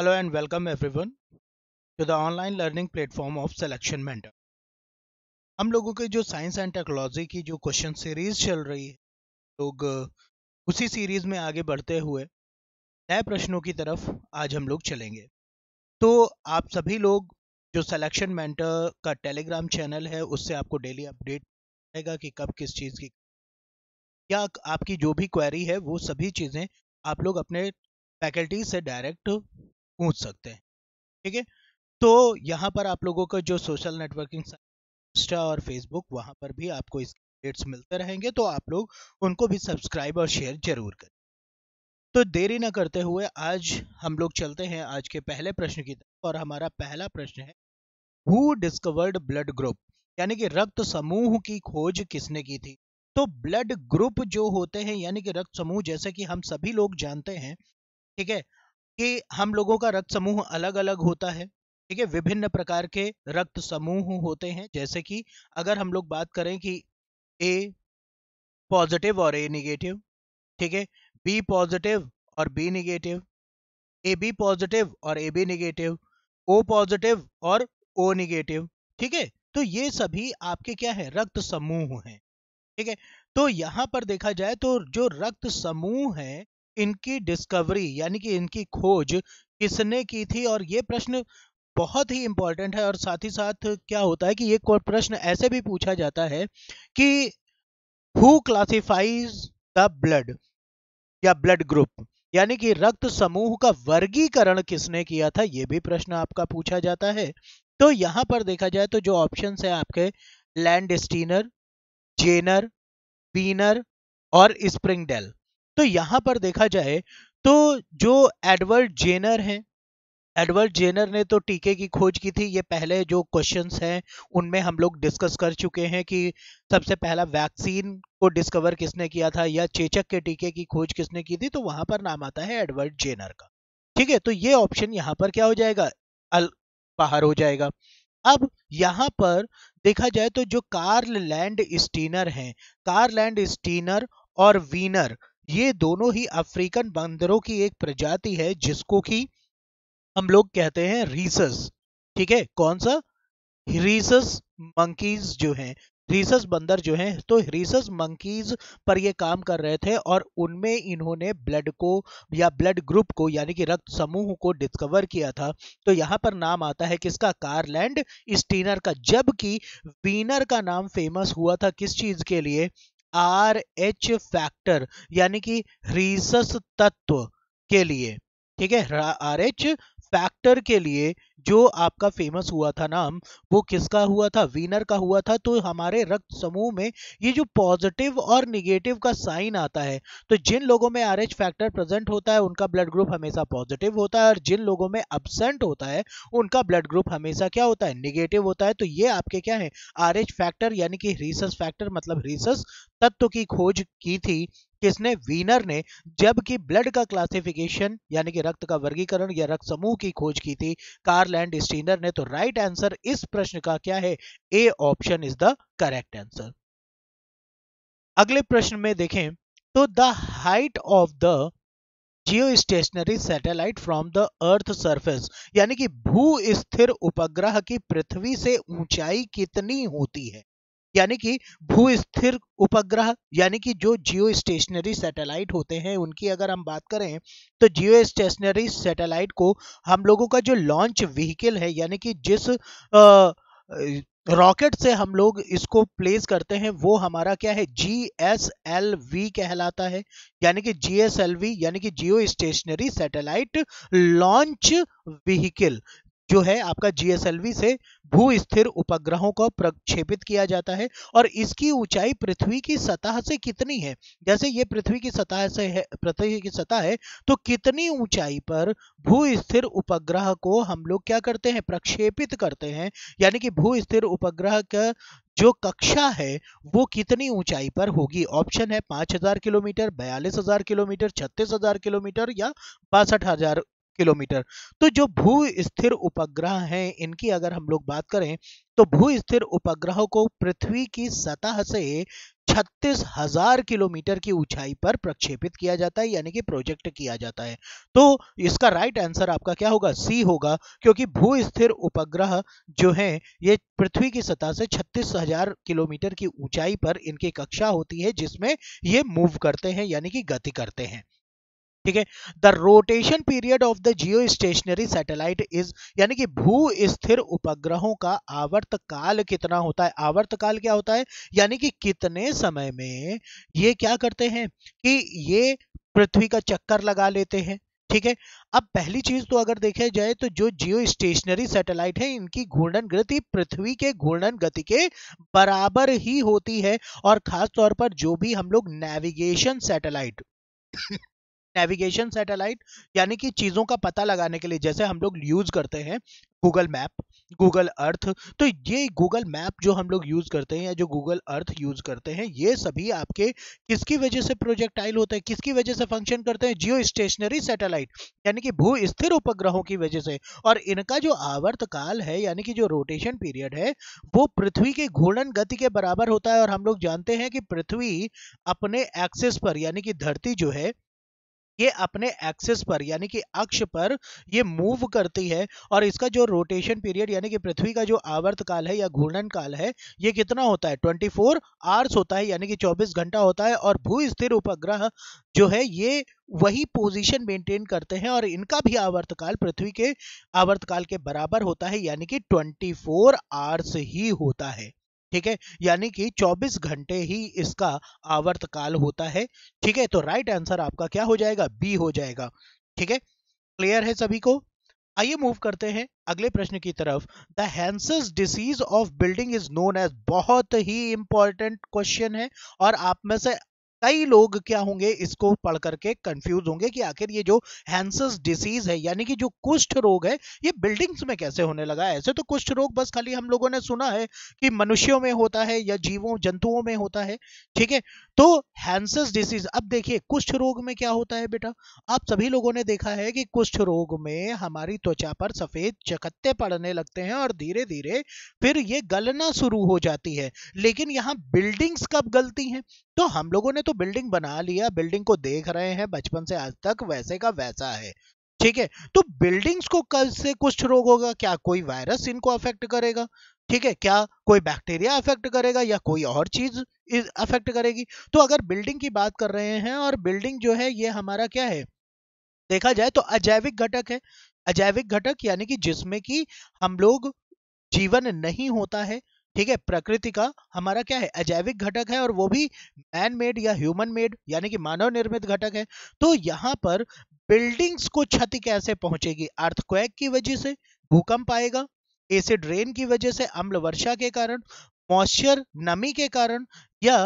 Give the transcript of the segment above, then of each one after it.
Hello and welcome everyone to the online learning platform of Selection Mentor. हम लोगों के जो साइंस एंड टेक्नोलॉजी की जो क्वेश्चन सीरीज चल रही है लोग uh, उसी सीरीज में आगे बढ़ते हुए नए प्रश्नों की तरफ आज हम लोग चलेंगे तो आप सभी लोग जो सिलेक्शन मेंटर का टेलीग्राम चैनल है उससे आपको डेली अपडेट रहेगा कि कब किस चीज़ की या आपकी जो भी क्वेरी है वो सभी चीज़ें आप लोग अपने फैकल्टी से डायरेक्ट पूछ सकते हैं ठीक है तो यहाँ पर आप लोगों का जो सोशल नेटवर्किंग इंस्टा और फेसबुक वहाँ पर भी आपको इसके अपडेट्स मिलते रहेंगे तो आप लोग उनको भी सब्सक्राइब और शेयर जरूर करें तो देरी न करते हुए आज हम लोग चलते हैं आज के पहले प्रश्न की तरफ और हमारा पहला प्रश्न है हु डिस्कवर्ड ब्लड ग्रुप यानी कि रक्त समूह की खोज किसने की थी तो ब्लड ग्रुप जो होते हैं यानी कि रक्त समूह जैसे कि हम सभी लोग जानते हैं ठीक है कि हम लोगों का रक्त समूह अलग अलग होता है ठीक है विभिन्न प्रकार के रक्त समूह होते हैं जैसे कि अगर हम लोग बात करें कि ए पॉजिटिव और ए निगेटिव ठीक है बी पॉजिटिव और B negative A B positive और A B negative O positive और ओ निगेटिव ठीक है तो ये सभी आपके क्या है रक्त समूह हैं ठीक है तो यहां पर देखा जाए तो जो रक्त समूह है इनकी डिस्कवरी यानी कि इनकी खोज किसने की थी और ये प्रश्न बहुत ही इंपॉर्टेंट है और साथ ही साथ क्या होता है कि ये प्रश्न ऐसे भी पूछा जाता है कि हु क्लासिफाइज द ब्लड या ब्लड ग्रुप यानी कि रक्त समूह का वर्गीकरण किसने किया था यह भी प्रश्न आपका पूछा जाता है तो यहां पर देखा जाए तो जो ऑप्शन है आपके लैंड स्टीनर जेनर बीनर और स्प्रिंगडेल तो यहां पर देखा जाए तो जो एडवर्ड जेनर हैं एडवर्ड जेनर ने तो टीके की खोज की थी ये पहले जो क्वेश्चंस हैं उनमें हम लोग डिस्कस कर चुके हैं कि सबसे पहला वैक्सीन को डिस्कवर किसने किया था या चेचक के टीके की खोज किसने की थी तो वहां पर नाम आता है एडवर्ड जेनर का ठीक है तो ये ऑप्शन यहाँ पर क्या हो जाएगा अल बाहर हो जाएगा अब यहाँ पर देखा जाए तो जो कार्ल लैंड स्टीनर हैं कार्ल लैंड स्टीनर और वीनर ये दोनों ही अफ्रीकन बंदरों की एक प्रजाति है जिसको कि हम लोग कहते हैं रीसस ठीक है कौन सा रीसस मंकीज जो हैं रीसस बंदर जो हैं तो रीसस मंकीज पर ये काम कर रहे थे और उनमें इन्होंने ब्लड को या ब्लड ग्रुप को यानी कि रक्त समूह को डिस्कवर किया था तो यहाँ पर नाम आता है किसका कारलैंड स्टीनर का जबकि वीनर का नाम फेमस हुआ था किस चीज के लिए आर एच फैक्टर यानी कि रीसस तत्व के लिए ठीक है आर एच फैक्टर के लिए जो आपका फेमस हुआ था नाम वो किसका हुआ था वीनर का हुआ था तो हमारे रक्त समूह में ये जो पॉजिटिव और निगेटिव का साइन आता है तो जिन लोगों में आर फैक्टर प्रेजेंट होता है उनका ब्लड ग्रुप हमेशा पॉजिटिव होता है और जिन लोगों में अबसेंट होता है उनका ब्लड ग्रुप हमेशा क्या होता है निगेटिव होता है तो ये आपके क्या है आर फैक्टर यानी कि रिसस फैक्टर मतलब रिसस तत्व की खोज की थी किसने वीनर ने जबकि ब्लड का क्लासिफिकेशन यानी कि रक्त का वर्गीकरण या रक्त समूह की खोज की थी कार्ल एंड स्टीनर ने तो राइट आंसर इस प्रश्न का क्या है A option is the correct answer अगले प्रश्न में देखें तो the height of the geostationary satellite from the earth surface यानी कि भू स्थिर उपग्रह की पृथ्वी से ऊंचाई कितनी होती है यानी कि स्थिर उपग्रह यानी कि जो जियो स्टेशनरी सैटेलाइट होते हैं उनकी अगर हम बात करें तो जियो स्टेशनरी सैटेलाइट को हम लोगों का जो लॉन्च व्हीकल है यानी कि जिस आ, रॉकेट से हम लोग इसको प्लेस करते हैं वो हमारा क्या है जी एस एल वी कहलाता है यानी कि जी एस एल वी यानी कि geostationary satellite launch vehicle जो है आपका जीएसएलवी से भू स्थिर उपग्रहों को प्रक्षेपित किया जाता है और इसकी ऊंचाई पृथ्वी की सतह से कितनी है जैसे ये पृथ्वी की सतह से है पृथ्वी की सतह है तो कितनी ऊंचाई पर भू स्थिर उपग्रह को हम लोग क्या करते हैं प्रक्षेपित करते हैं यानी कि भू स्थिर उपग्रह का जो कक्षा है वो कितनी ऊंचाई पर होगी ऑप्शन है 5000 किलोमीटर 42000 किलोमीटर 36000 किलोमीटर या बासठ हजार किलोमीटर तो जो भू स्थिर उपग्रह हैं इनकी अगर हम लोग बात करें तो भू स्थिर उपग्रहों को पृथ्वी की सतह से छत्तीस हजार किलोमीटर की ऊंचाई पर प्रक्षेपित किया जाता है यानी कि प्रोजेक्ट किया जाता है तो इसका राइट आंसर आपका क्या होगा सी होगा क्योंकि भू स्थिर उपग्रह जो है ये पृथ्वी की सतह से छत्तीस हजार किलोमीटर की ऊंचाई पर इनकी कक्षा होती है जिसमें ये मूव करते हैं यानी कि गति करते हैं ठीक है the rotation period of the geostationary satellite is यानी कि भू स्थिर उपग्रहों का आवर्त काल कितना होता है आवर्त काल क्या होता है यानी कि कितने समय में ये क्या करते हैं कि ये पृथ्वी का चक्कर लगा लेते हैं ठीक है अब पहली चीज तो अगर देखा जाए तो जो जियो स्टेशनरी सैटेलाइट है इनकी घूर्णन गति पृथ्वी के घूर्णन गति के बराबर ही होती है और खास तौर पर जो भी हम लोग नेविगेशन सैटेलाइट नेविगेशन सैटेलाइट यानी कि चीज़ों का पता लगाने के लिए जैसे हम लोग यूज़ करते हैं गूगल मैप गूगल अर्थ तो ये गूगल मैप जो हम लोग यूज़ करते हैं या जो गूगल अर्थ यूज़ करते हैं ये सभी आपके किसकी वजह से प्रोजेक्टाइल होते हैं किसकी वजह से फंक्शन करते हैं जियो स्टेशनरी सैटेलाइट यानी कि भू स्थिर उपग्रहों की वजह से और इनका जो आवर्त काल है यानी कि जो रोटेशन पीरियड है वो पृथ्वी के घूर्णन गति के बराबर होता है और हम लोग जानते हैं कि पृथ्वी अपने एक्सेस पर यानी कि धरती जो है ये अपने एक्सिस पर यानी कि अक्ष पर ये मूव करती है और इसका जो रोटेशन पीरियड यानी कि पृथ्वी का जो आवर्त काल है या घूर्णन काल है ये कितना होता है 24 फोर आवर्स होता है यानी कि 24 घंटा होता है और भू स्थिर उपग्रह जो है ये वही पोजीशन मेंटेन करते हैं और इनका भी आवर्तकाल पृथ्वी के आवर्तकाल के बराबर होता है यानी कि 24 फोर आवर्स ही होता है ठीक है यानी कि 24 घंटे ही इसका आवर्तकाल होता है ठीक है तो राइट आंसर आपका क्या हो जाएगा बी हो जाएगा ठीक है क्लियर है सभी को आइए मूव करते हैं अगले प्रश्न की तरफ द हैंसस disease of building is known as बहुत ही इंपॉर्टेंट क्वेश्चन है और आप में से कई लोग क्या होंगे इसको पढ़ करके कंफ्यूज होंगे कि आखिर ये जो हैंसस डिसीज है यानी कि जो कुष्ठ रोग है ये बिल्डिंग्स में कैसे होने लगा है ऐसे तो कुष्ठ रोग बस खाली हम लोगों ने सुना है कि मनुष्यों में होता है या जीवों जंतुओं में होता है ठीक है तो हैंसस डिसीज अब देखिए कुष्ठ रोग में क्या होता है बेटा आप सभी लोगों ने देखा है कि कुष्ठ रोग में हमारी त्वचा पर सफेद चकत्ते पड़ने लगते हैं और धीरे धीरे फिर ये गलना शुरू हो जाती है लेकिन यहाँ बिल्डिंग्स कब गलती है तो हम लोगों ने तो बिल्डिंग बना लिया बिल्डिंग को देख रहे हैं बचपन से आज तक वैसे का वैसा है ठीक है तो बिल्डिंग्स को कल से कुछ रोग होगा क्या कोई वायरस इनको अफेक्ट करेगा ठीक है क्या कोई बैक्टीरिया अफेक्ट करेगा या कोई और चीज अफेक्ट करेगी तो अगर बिल्डिंग की बात कर रहे हैं और बिल्डिंग जो है ये हमारा क्या है देखा जाए तो अजैविक घटक है अजैविक घटक यानी कि जिसमें कि हम लोग जीवन नहीं होता है ठीक है प्रकृति का हमारा क्या है अजैविक घटक है और वो भी मैन मेड या ह्यूमन मेड यानी कि मानव निर्मित घटक है तो यहाँ पर बिल्डिंग्स को क्षति कैसे पहुंचेगी अर्थक्वेक की वजह से भूकंप आएगा एसिड रेन की वजह से अम्ल वर्षा के कारण मॉइस्चर नमी के कारण या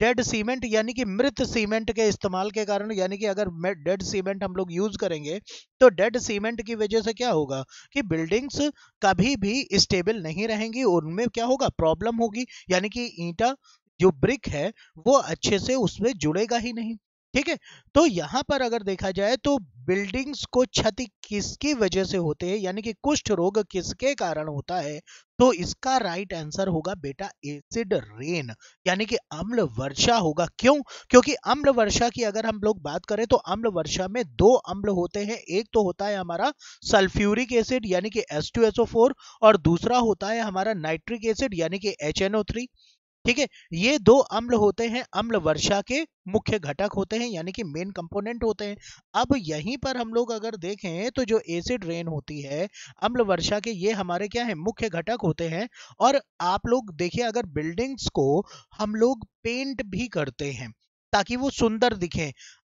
डेड सीमेंट यानी कि मृत सीमेंट के इस्तेमाल के कारण यानी कि अगर डेड सीमेंट हम लोग यूज करेंगे तो डेड सीमेंट की वजह से क्या होगा कि बिल्डिंग्स कभी भी स्टेबल नहीं रहेंगी उनमें क्या होगा प्रॉब्लम होगी यानी कि ईटा जो ब्रिक है वो अच्छे से उसमें जुड़ेगा ही नहीं ठीक है तो यहां पर अगर देखा जाए तो बिल्डिंग्स को क्षति किसकी वजह से होते हैं यानी कि कुष्ठ रोग किसके कारण होता है तो इसका राइट आंसर होगा बेटा एसिड रेन यानी कि अम्ल वर्षा होगा क्यों क्योंकि अम्ल वर्षा की अगर हम लोग बात करें तो अम्ल वर्षा में दो अम्ल होते हैं एक तो होता है हमारा सल्फ्यूरिक एसिड यानी कि एस और दूसरा होता है हमारा नाइट्रिक एसिड यानी कि एच ठीक है ये दो अम्ल होते हैं अम्ल वर्षा के मुख्य घटक होते हैं यानी कि मेन कंपोनेंट होते हैं अब यहीं पर हम लोग अगर देखें तो जो एसिड रेन होती है अम्ल वर्षा के ये हमारे क्या है मुख्य घटक होते हैं और आप लोग देखिए अगर बिल्डिंग्स को हम लोग पेंट भी करते हैं ताकि वो सुंदर दिखें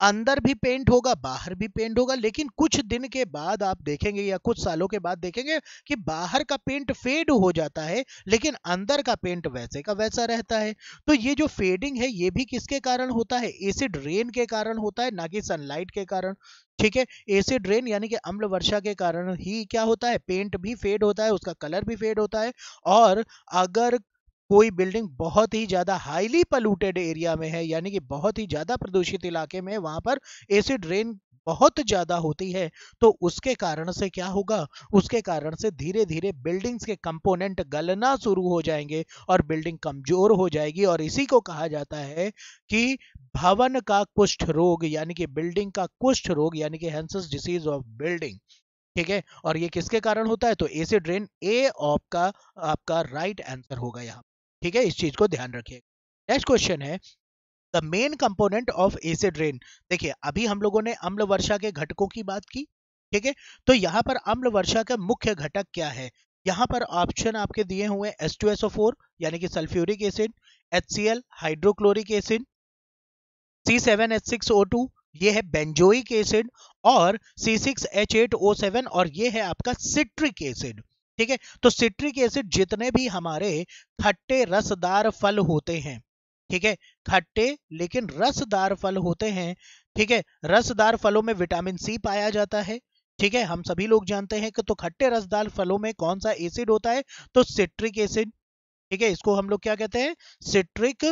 अंदर भी पेंट होगा बाहर भी पेंट होगा लेकिन कुछ दिन के बाद आप देखेंगे या कुछ सालों के बाद देखेंगे कि बाहर का पेंट फेड हो जाता है लेकिन अंदर का पेंट वैसे का वैसा रहता है तो ये जो फेडिंग है ये भी किसके कारण होता है एसिड रेन के कारण होता है ना कि सनलाइट के कारण ठीक है एसिड रेन यानी कि अम्ल वर्षा के कारण ही क्या होता है पेंट भी फेड होता है उसका कलर भी फेड होता है और अगर कोई बिल्डिंग बहुत ही ज्यादा हाईली पलूटेड एरिया में है यानी कि बहुत ही ज्यादा प्रदूषित इलाके में वहां पर एसिड रेन बहुत ज्यादा होती है तो उसके कारण से क्या होगा उसके कारण से धीरे धीरे बिल्डिंग्स के कंपोनेंट गलना शुरू हो जाएंगे और बिल्डिंग कमजोर हो जाएगी और इसी को कहा जाता है कि भवन का कुष्ठ रोग यानी कि बिल्डिंग का कुष्ठ रोग यानी कि हैंसस डिसीज ऑफ बिल्डिंग ठीक है और ये किसके कारण होता है तो एसिड रेन ए ऑफ का आपका राइट आंसर होगा यहाँ ठीक है इस चीज को ध्यान रखिए नेक्स्ट क्वेश्चन है the main component of acid rain देखिए अभी हम लोगों ने अम्ल वर्षा के घटकों की बात की ठीक है तो यहाँ पर अम्ल वर्षा का मुख्य घटक क्या है यहाँ पर ऑप्शन आपके दिए हुए S two S O four यानी कि sulphuric acid H C L hydrochloric acid C seven H six O two ये है बेंजोइक एसिड और C six H eight O seven और ये है आपका सिट्रिक एसिड ठीक है तो सिट्रिक एसिड जितने भी हमारे खट्टे रसदार फल होते हैं ठीक है खट्टे लेकिन रसदार फल होते हैं ठीक है रसदार फलों में विटामिन सी पाया जाता है ठीक है हम सभी लोग जानते हैं कि तो खट्टे रसदार फलों में कौन सा एसिड होता है तो सिट्रिक एसिड ठीक है इसको हम लोग क्या कहते हैं सिट्रिक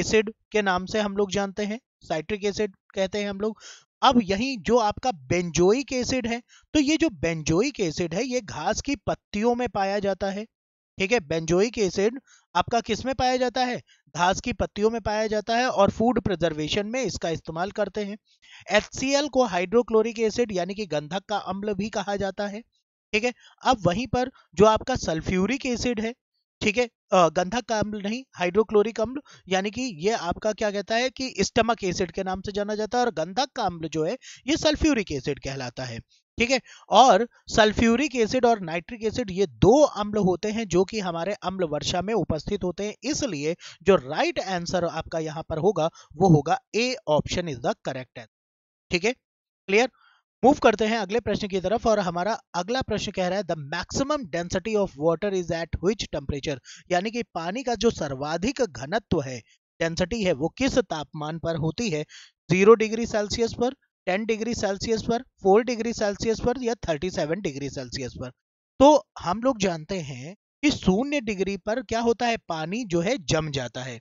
एसिड के नाम से हम लोग जानते हैं साइट्रिक एसिड कहते हैं हम लोग अब यही जो आपका बेंजोइक एसिड है तो ये जो बेंजोइक एसिड है ये घास की पत्तियों में पाया जाता है ठीक है बेंजोइक एसिड आपका किस में पाया जाता है घास की पत्तियों में पाया जाता है और फूड प्रिजर्वेशन में इसका इस्तेमाल करते हैं एच को हाइड्रोक्लोरिक एसिड यानी कि गंधक का अम्ल भी कहा जाता है ठीक है अब वहीं पर जो आपका सल्फ्यूरिक एसिड है ठीक है गंधक अम्ल नहीं हाइड्रोक्लोरिक अम्ल यानी कि ये आपका क्या कहता है कि स्टमक एसिड के नाम से जाना जाता है और गंधक अम्ल जो है ये सल्फ्यूरिक एसिड कहलाता है ठीक है और सल्फ्यूरिक एसिड और नाइट्रिक एसिड ये दो अम्ल होते हैं जो कि हमारे अम्ल वर्षा में उपस्थित होते हैं इसलिए जो राइट right आंसर आपका यहां पर होगा वो होगा A option is the correct answer ठीक है क्लियर मूव करते हैं अगले प्रश्न की तरफ और हमारा अगला प्रश्न कह रहा है the maximum density of water is at which temperature यानी कि पानी का जो सर्वाधिक घनत्व है डेंसिटी है वो किस तापमान पर होती है जीरो डिग्री सेल्सियस पर टेन डिग्री सेल्सियस पर फोर डिग्री सेल्सियस पर या थर्टी सेवन डिग्री सेल्सियस पर तो हम लोग जानते हैं कि शून्य डिग्री पर क्या होता है पानी जो है जम जाता है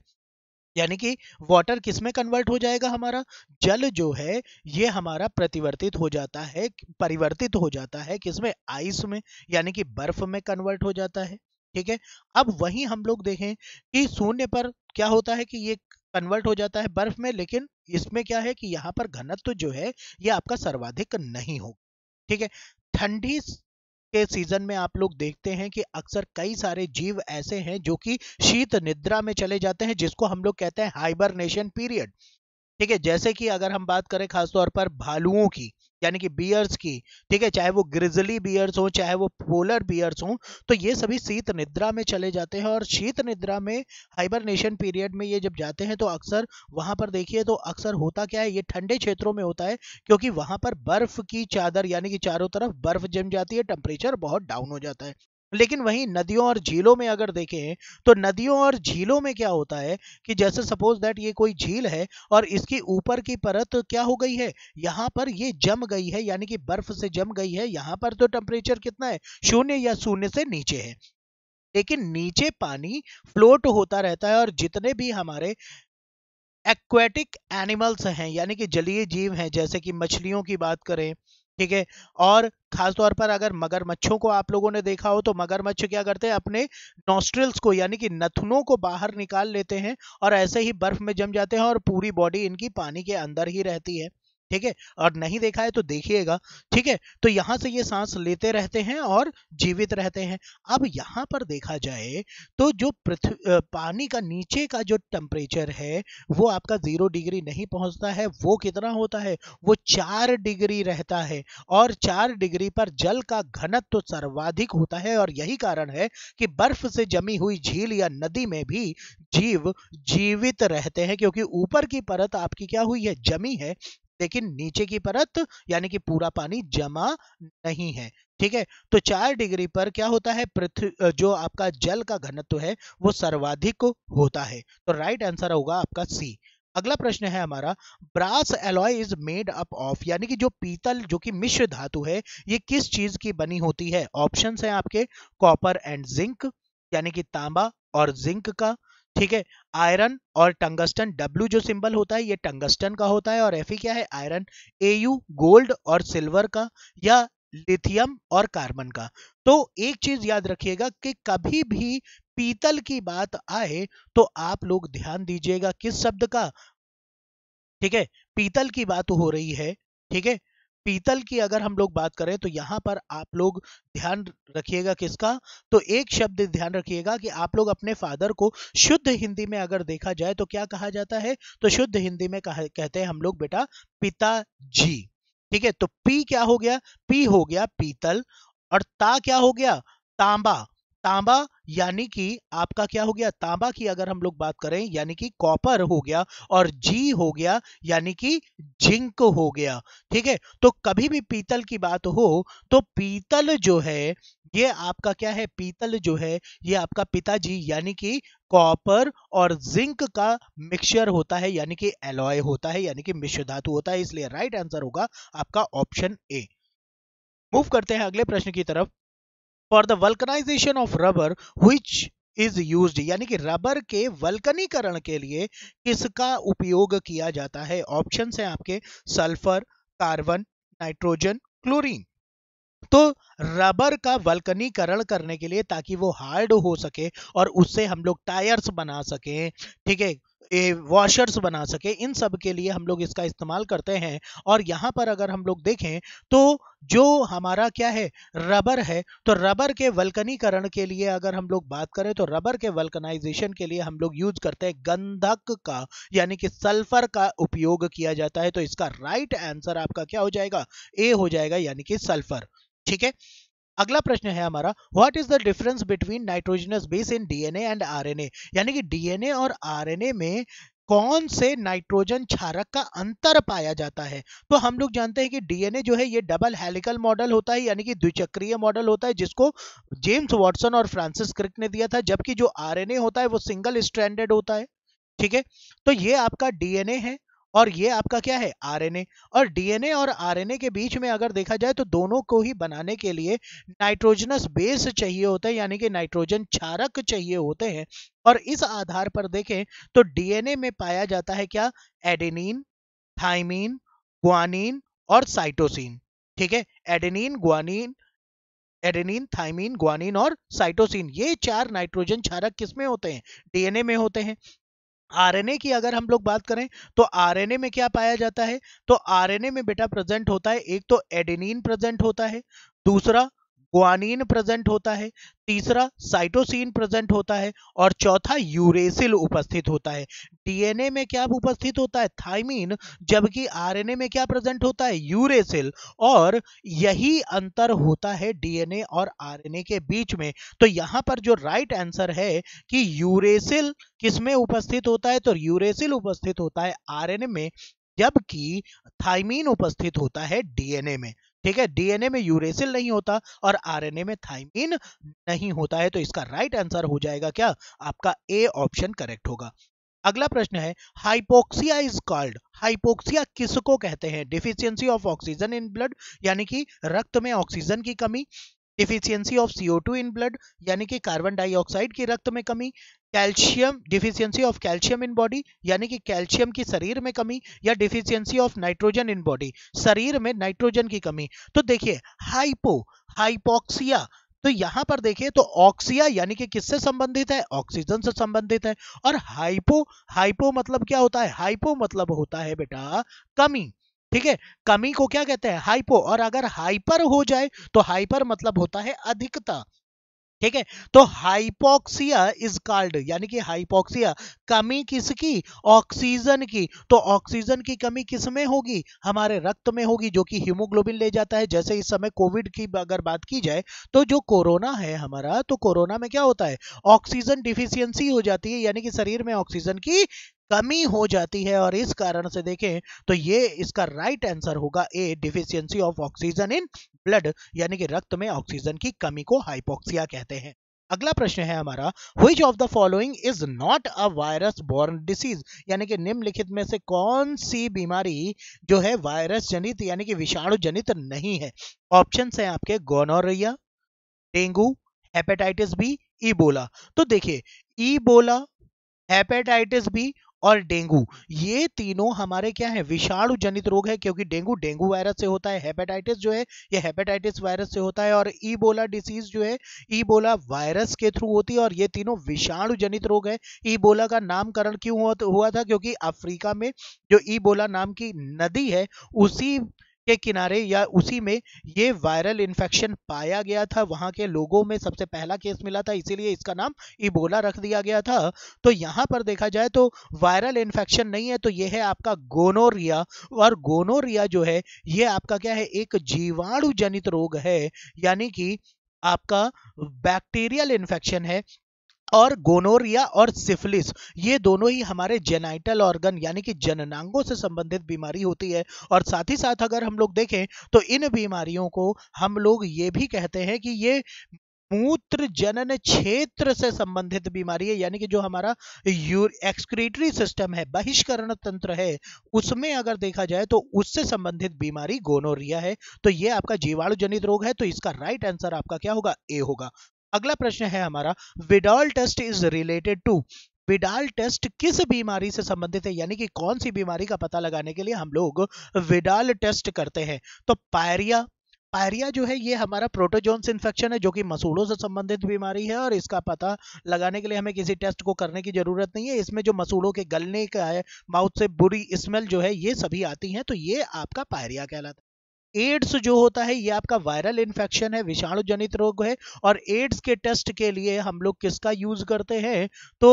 यानी कि वाटर किस में कन्वर्ट हो जाएगा हमारा जल जो है ये हमारा प्रतिवर्तित हो जाता है परिवर्तित हो जाता है किसमें आइस में यानी कि बर्फ में कन्वर्ट हो जाता है ठीक है अब वही हम लोग देखें कि शून्य पर क्या होता है कि ये कन्वर्ट हो जाता है बर्फ में लेकिन इसमें क्या है कि यहाँ पर घनत्व जो है ये आपका सर्वाधिक नहीं होगा ठीक है ठंडी के सीजन में आप लोग देखते हैं कि अक्सर कई सारे जीव ऐसे हैं जो कि शीत निद्रा में चले जाते हैं जिसको हम लोग कहते हैं हाइबरनेशन पीरियड ठीक है जैसे कि अगर हम बात करें खासतौर पर भालुओं की यानी कि बियर्स की ठीक है चाहे वो ग्रिजली बियर्स हो चाहे वो पोलर बियर्स हो तो ये सभी शीत निद्रा में चले जाते हैं और शीत निद्रा में हाइबरनेशन पीरियड में ये जब जाते हैं तो अक्सर वहां पर देखिए तो अक्सर होता क्या है ये ठंडे क्षेत्रों में होता है क्योंकि वहां पर बर्फ की चादर यानी कि चारों तरफ बर्फ जम जाती है टेम्परेचर बहुत डाउन हो जाता है लेकिन वहीं नदियों और झीलों में अगर देखें तो नदियों और झीलों में क्या होता है कि जैसे सपोज दैट ये कोई झील है और इसकी ऊपर की परत क्या हो गई है यहाँ पर ये जम गई है यानी कि बर्फ से जम गई है यहाँ पर तो टेम्परेचर कितना है शून्य या शून्य से नीचे है लेकिन नीचे पानी फ्लोट होता रहता है और जितने भी हमारे एक्वेटिक एनिमल्स हैं यानी कि जलीय जीव हैं जैसे कि मछलियों की बात करें ठीक है और खासतौर पर अगर मगरमच्छों को आप लोगों ने देखा हो तो मगरमच्छ क्या करते हैं अपने नोस्ट्रल्स को यानी कि नथुनों को बाहर निकाल लेते हैं और ऐसे ही बर्फ में जम जाते हैं और पूरी बॉडी इनकी पानी के अंदर ही रहती है ठीक है और नहीं देखा है तो देखिएगा ठीक है तो यहां से ये सांस लेते रहते हैं और जीवित रहते हैं अब यहां पर देखा जाए तो जो पानी का नीचे का जो टेम्परेचर है वो आपका जीरो डिग्री नहीं पहुंचता है वो कितना होता है वो चार डिग्री रहता है और चार डिग्री पर जल का घनत्व तो सर्वाधिक होता है और यही कारण है कि बर्फ से जमी हुई झील या नदी में भी जीव जीवित रहते हैं क्योंकि ऊपर की परत आपकी क्या हुई है जमी है लेकिन नीचे की परत यानी कि पूरा पानी जमा नहीं है ठीक है तो चार डिग्री पर क्या होता है पृथ्वी जो आपका जल का घनत्व है वो सर्वाधिक होता है तो राइट आंसर होगा आपका सी अगला प्रश्न है हमारा brass alloy is made up of यानी कि जो पीतल जो कि मिश्र धातु है ये किस चीज की बनी होती है ऑप्शन है आपके कॉपर एंड जिंक यानी कि तांबा और जिंक का ठीक है आयरन और टंगस्टन W जो सिंबल होता है ये टंगस्टन का होता है और Fe क्या है आयरन AU गोल्ड और सिल्वर का या लिथियम और कार्बन का तो एक चीज याद रखिएगा कि कभी भी पीतल की बात आए तो आप लोग ध्यान दीजिएगा किस शब्द का ठीक है पीतल की बात हो रही है ठीक है पीतल की अगर हम लोग बात करें तो यहाँ पर आप लोग ध्यान रखिएगा किसका तो एक शब्द ध्यान रखिएगा कि आप लोग अपने फादर को शुद्ध हिंदी में अगर देखा जाए तो क्या कहा जाता है तो शुद्ध हिंदी में कहते हैं हम लोग बेटा पिताजी ठीक है तो पी क्या हो गया पी हो गया पीतल और ता क्या हो गया तांबा तांबा यानी कि आपका क्या हो गया तांबा की अगर हम लोग बात करें यानी कि कॉपर हो गया और जी हो गया यानी कि जिंक हो गया ठीक है तो कभी भी पीतल की बात हो तो पीतल जो है ये आपका क्या है पीतल जो है ये आपका पिताजी यानी कि कॉपर और जिंक का मिक्सचर होता है यानी कि एलॉय होता है यानी कि मिश्र धातु होता है इसलिए राइट आंसर होगा आपका ऑप्शन ए मूव करते हैं अगले प्रश्न की तरफ for the vulcanization of rubber which is use यानी कि रबर के वल्कनीकरण के लिए किसका उपयोग किया जाता है ऑप्शन है आपके सल्फर कार्बन नाइट्रोजन क्लोरीन तो रबर का वल्कनीकरण करने के लिए ताकि वो हार्ड हो सके और उससे हम लोग टायर्स बना सकें ठीक है वॉशर्स बना सके इन सब के लिए हम लोग इसका इस्तेमाल करते हैं और यहाँ पर अगर हम लोग देखें तो जो हमारा क्या है रबर है तो रबर के वल्कनीकरण के लिए अगर हम लोग बात करें तो रबर के वल्कनाइजेशन के लिए हम लोग यूज करते हैं गंधक का यानी कि सल्फर का उपयोग किया जाता है तो इसका राइट आंसर आपका क्या हो जाएगा ए हो जाएगा यानी कि सल्फर ठीक है अगला प्रश्न है हमारा what is the difference between nitrogenous base in DNA and RNA यानी कि डीएनए और आरएनए में कौन से नाइट्रोजन क्षारक का अंतर पाया जाता है तो हम लोग जानते हैं कि डीएनए जो है ये डबल हेलिकल मॉडल होता है यानी कि द्विचक्रीय मॉडल होता है जिसको जेम्स वॉटसन और फ्रांसिस क्रिक ने दिया था जबकि जो आरएनए होता है वो सिंगल स्टैंडर्ड होता है ठीक है तो ये आपका डीएनए है और ये आपका क्या है आरएनए और डीएनए और आरएनए के बीच में अगर देखा जाए तो दोनों को ही बनाने के लिए नाइट्रोजनस बेस चाहिए होता है यानी कि नाइट्रोजन क्षारक चाहिए होते हैं और इस आधार पर देखें तो डीएनए में पाया जाता है क्या एडेनिन थाइमिन ग्वानिन और साइटोसिन ठीक है adenine guanine adenine thymine guanine और साइटोसिन ये चार नाइट्रोजन क्षारक किसमें होते हैं डीएनए में होते हैं आरएनए की अगर हम लोग बात करें तो आरएनए में क्या पाया जाता है तो आरएनए में बेटा प्रेजेंट होता है एक तो एडेनिन प्रेजेंट होता है दूसरा ग्वानीन प्रेजेंट होता है तीसरा साइटोसिन प्रेजेंट होता है और चौथा यूरेसिल उपस्थित होता है डीएनए में क्या उपस्थित होता है थाइमीन जबकि आरएनए में क्या प्रेजेंट होता है यूरेसिल और यही अंतर होता है डीएनए और आरएनए के बीच में तो यहाँ पर जो राइट आंसर है कि यूरेसिल किसमें उपस्थित होता है तो यूरेसिल उपस्थित होता है आर में जबकि थाइमीन उपस्थित होता है डीएनए में ठीक है डीएनए में यूरेसिल नहीं होता और आरएनए में थाइमिन नहीं होता है तो इसका राइट आंसर हो जाएगा क्या आपका ए ऑप्शन करेक्ट होगा अगला प्रश्न है हाइपोक्सिया इज कॉल्ड हाइपोक्सिया किसको कहते हैं deficiency of oxygen in blood यानी कि रक्त में ऑक्सीजन की कमी deficiency of two in blood यानी कि कार्बन डाइऑक्साइड की रक्त में कमी calcium deficiency of calcium in body यानी कि कैल्शियम की शरीर में कमी या deficiency of nitrogen in body शरीर में नाइट्रोजन की कमी तो देखिए हाइपो हाइपोक्सिया तो यहां पर देखिए तो ऑक्सिया यानी कि किससे संबंधित है ऑक्सीजन से संबंधित है और हाइपो हाइपो मतलब क्या होता है हाइपो मतलब होता है बेटा कमी ठीक है कमी को क्या कहते हैं हाइपो और अगर हाइपर हो जाए तो हाइपर मतलब होता है अधिकता ठीक है तो हाइपोक्सिया इज कॉल्ड यानी कि हाइपोक्सिया कमी किसकी ऑक्सीजन की तो ऑक्सीजन की कमी किस में होगी हमारे रक्त में होगी जो कि हीमोग्लोबिन ले जाता है जैसे इस समय कोविड की अगर बात की जाए तो जो कोरोना है हमारा तो कोरोना में क्या होता है ऑक्सीजन डिफिशियंसी हो जाती है यानी कि शरीर में ऑक्सीजन की कमी हो जाती है और इस कारण से देखें तो ये इसका राइट आंसर होगा A deficiency of oxygen in blood यानी कि रक्त में ऑक्सीजन की कमी को हाइपोक्सिया कहते हैं अगला प्रश्न है हमारा which of the following is not a virus borne disease यानी कि निम्नलिखित में से कौन सी बीमारी जो है वायरस जनित यानी कि विषाणु जनित नहीं है ऑप्शन है आपके gonorrhoea dengue hepatitis B Ebola तो देखिए इबोला हेपेटाइटिस बी और डेंगू ये तीनों हमारे क्या है विषाणु जनित रोग है क्योंकि डेंगू डेंगू वायरस से होता है हेपेटाइटिस जो है ये हेपेटाइटिस वायरस से होता है और ईबोला डिसीज जो है ईबोला वायरस के थ्रू होती है और ये तीनों विषाणु जनित रोग है ईबोला का नामकरण क्यों हुआ था क्योंकि अफ्रीका में जो ईबोला नाम की नदी है उसी के किनारे या उसी में ये वायरल इन्फेक्शन पाया गया था वहां के लोगों में सबसे पहला केस मिला था इसीलिए इसका नाम इबोला रख दिया गया था तो यहाँ पर देखा जाए तो वायरल इन्फेक्शन नहीं है तो ये है आपका गोनोरिया और गोनोरिया जो है ये आपका क्या है एक जीवाणु जनित रोग है यानी कि आपका बैक्टीरियल इन्फेक्शन है और गोनोरिया और सिफिलिस ये दोनों ही हमारे जेनाइटल ऑर्गन यानी कि जननांगों से संबंधित बीमारी होती है और साथ ही साथ अगर हम लोग देखें तो इन बीमारियों को हम लोग ये भी कहते हैं कि ये मूत्र जनन क्षेत्र से संबंधित बीमारी है यानी कि जो हमारा यू एक्सक्रीटरी सिस्टम है बहिष्करण तंत्र है उसमें अगर देखा जाए तो उससे संबंधित बीमारी गोनोरिया है तो ये आपका जीवाणु जनित रोग है तो इसका राइट आंसर आपका क्या होगा ए होगा अगला प्रश्न है हमारा Widal test is related to Widal test किस बीमारी से संबंधित है यानी कि कौन सी बीमारी का पता लगाने के लिए हम लोग विडाल टेस्ट करते हैं तो पायरिया पायरिया जो है ये हमारा प्रोटोजोन्स इन्फेक्शन है जो कि मसूड़ों से संबंधित बीमारी है और इसका पता लगाने के लिए हमें किसी टेस्ट को करने की जरूरत नहीं है इसमें जो मसूड़ों के गलने का है माउथ से बुरी स्मेल जो है ये सभी आती हैं तो ये आपका पायरिया कहलाता है एड्स जो होता है ये आपका वायरल इन्फेक्शन है विषाणु जनित रोग है और एड्स के टेस्ट के लिए हम लोग किसका यूज करते हैं तो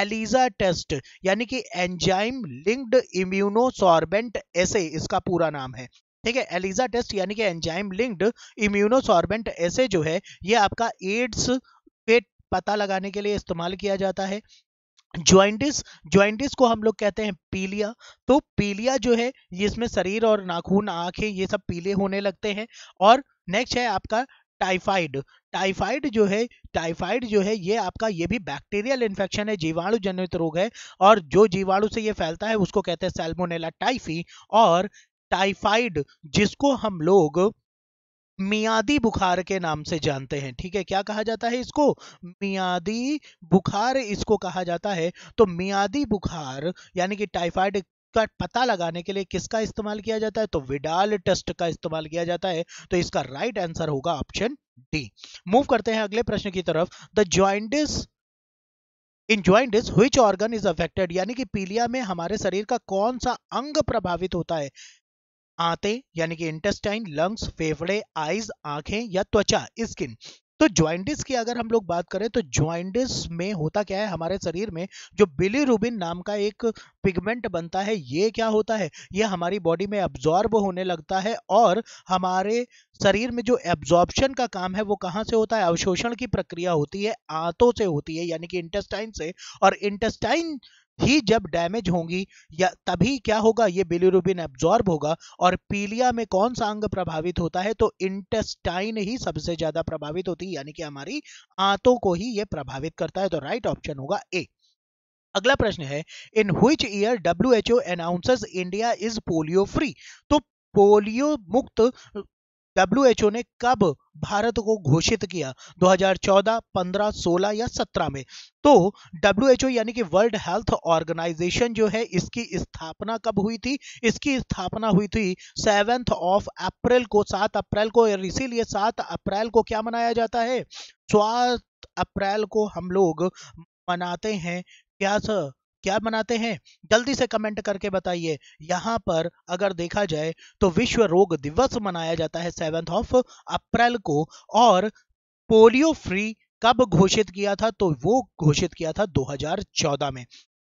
एलिजा टेस्ट यानी कि एंजाइम लिंक्ड इम्यूनोसॉर्बेंट ऐसे इसका पूरा नाम है ठीक है एलिजा टेस्ट यानी कि एंजाइम लिंक्ड इम्यूनोसॉर्बेंट ऐसे जो है ये आपका एड्स पे पता लगाने के लिए इस्तेमाल किया जाता है ज्वाइंटिस ज्वाइंटिस को हम लोग कहते हैं पीलिया तो पीलिया जो है इसमें शरीर और नाखून आंखें ये सब पीले होने लगते हैं और नेक्स्ट है आपका टाइफाइड टाइफाइड जो है टाइफाइड जो है ये आपका ये भी बैक्टीरियल इन्फेक्शन है जीवाणु जनित रोग है और जो जीवाणु से ये फैलता है उसको कहते हैं सेल्मोनेला टाइफी और टाइफाइड जिसको हम लोग मियादी बुखार के नाम से जानते हैं ठीक है क्या कहा जाता है इसको मियादी बुखार इसको कहा जाता है तो मियादी बुखार यानी कि टाइफाइड का पता लगाने के लिए किसका इस्तेमाल किया जाता है तो विडाल टेस्ट का इस्तेमाल किया जाता है तो इसका राइट आंसर होगा ऑप्शन डी मूव करते हैं अगले प्रश्न की तरफ द ज्वाइंटिस इन ज्वाइंटिस हुई ऑर्गन इज अफेक्टेड यानी कि पीलिया में हमारे शरीर का कौन सा अंग प्रभावित होता है आते यानी कि इंटेस्टाइन लंग्स फेफड़े आईज आंखें या त्वचा स्किन तो ज्वाइंटिस की अगर हम लोग बात करें तो ज्वाइंटिस में होता क्या है हमारे शरीर में जो बिली रूबिन नाम का एक पिगमेंट बनता है ये क्या होता है ये हमारी बॉडी में एब्जॉर्ब होने लगता है और हमारे शरीर में जो एब्जॉर्बशन का काम है वो कहाँ से होता है अवशोषण की प्रक्रिया होती है आंतों से होती है यानी कि इंटेस्टाइन से और इंटेस्टाइन ही जब डैमेज होंगी या तभी क्या होगा ये बिलिरुबिन एब्जॉर्ब होगा और पीलिया में कौन सा अंग प्रभावित होता है तो इंटेस्टाइन ही सबसे ज्यादा प्रभावित होती है यानी कि हमारी आंतों को ही ये प्रभावित करता है तो राइट ऑप्शन होगा ए अगला प्रश्न है in which year W H O announces India is polio free तो पोलियो मुक्त डब्ल्यू ने कब भारत को घोषित किया 2014, 15, 16 या 17 में तो डब्ल्यू यानी कि वर्ल्ड हेल्थ ऑर्गेनाइजेशन जो है इसकी स्थापना कब हुई थी इसकी स्थापना हुई थी सेवेंथ ऑफ अप्रैल को 7 अप्रैल को इसीलिए 7 अप्रैल को क्या मनाया जाता है सात अप्रैल को हम लोग मनाते हैं क्या सर क्या मनाते हैं जल्दी से कमेंट करके बताइए यहाँ पर अगर देखा जाए तो विश्व रोग दिवस मनाया जाता है सेवेंथ ऑफ अप्रैल को और पोलियो फ्री कब घोषित किया था तो वो घोषित किया था 2014 में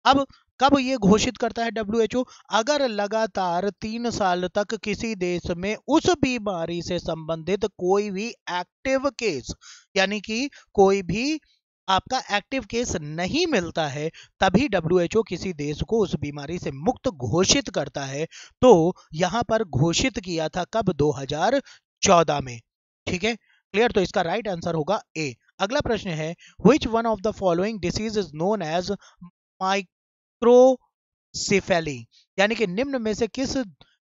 अब कब ये घोषित करता है डब्ल्यू अगर लगातार तीन साल तक किसी देश में उस बीमारी से संबंधित कोई भी एक्टिव केस यानी कि कोई भी आपका एक्टिव केस नहीं मिलता है तभी डब्ल्यू किसी देश को उस बीमारी से मुक्त घोषित करता है तो यहां पर घोषित किया था कब 2014 में ठीक है क्लियर तो इसका राइट आंसर होगा ए अगला प्रश्न है which one of the following disease is known as microcephaly यानी कि निम्न में से किस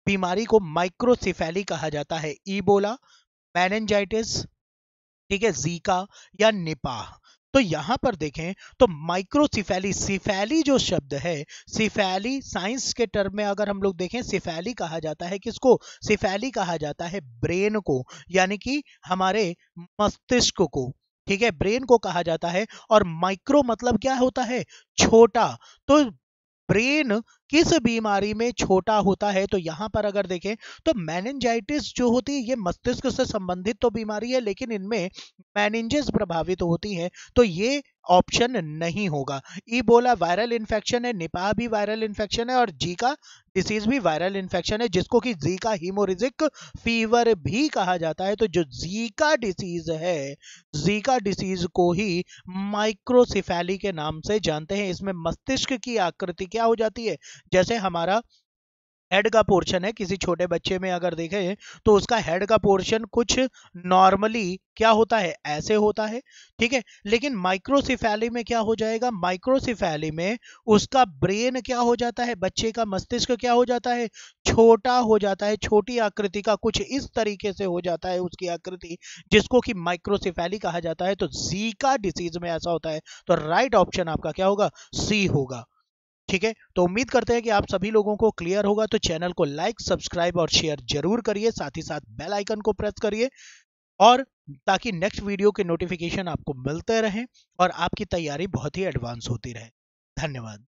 बीमारी को माइक्रोसिफेली कहा जाता है ईबोला मैनेंजाइटिस ठीक है जीका या निपाह तो यहां पर देखें तो माइक्रोसिफेली सिफेली जो शब्द है सिफेली साइंस के टर्म में अगर हम लोग देखें सिफेली कहा जाता है किसको सिफेली कहा जाता है ब्रेन को यानी कि हमारे मस्तिष्क को ठीक है ब्रेन को कहा जाता है और माइक्रो मतलब क्या होता है छोटा तो ब्रेन किस बीमारी में छोटा होता है तो यहाँ पर अगर देखें तो मैनेंजाइटिस जो होती है ये मस्तिष्क से संबंधित तो बीमारी है लेकिन इनमें मैनेंजेस प्रभावित होती है तो ये ऑप्शन नहीं होगा ईबोला वायरल इन्फेक्शन है निपाह भी वायरल इन्फेक्शन है और जीका डिसीज भी वायरल इन्फेक्शन है जिसको कि जीका हीमोरिजिक फीवर भी कहा जाता है तो जो जीका डिसीज है जीका डिसीज को ही माइक्रोसिफेली के नाम से जानते हैं इसमें मस्तिष्क की आकृति क्या हो जाती है जैसे हमारा हेड का पोर्शन है किसी छोटे बच्चे में अगर देखें तो उसका हेड का पोर्शन कुछ नॉर्मली क्या होता है ऐसे होता है ठीक है लेकिन माइक्रोसिफेली में क्या हो जाएगा माइक्रोसिफेली में उसका ब्रेन क्या हो जाता है बच्चे का मस्तिष्क क्या हो जाता है छोटा हो जाता है छोटी आकृति का कुछ इस तरीके से हो जाता है उसकी आकृति जिसको कि माइक्रोसिफेली कहा जाता है तो जीका डिसीज में ऐसा होता है तो राइट ऑप्शन आपका क्या होगा सी होगा ठीक है तो उम्मीद करते हैं कि आप सभी लोगों को क्लियर होगा तो चैनल को लाइक सब्सक्राइब और शेयर जरूर करिए साथ ही साथ बेल आइकन को प्रेस करिए और ताकि नेक्स्ट वीडियो के नोटिफिकेशन आपको मिलते रहें और आपकी तैयारी बहुत ही एडवांस होती रहे धन्यवाद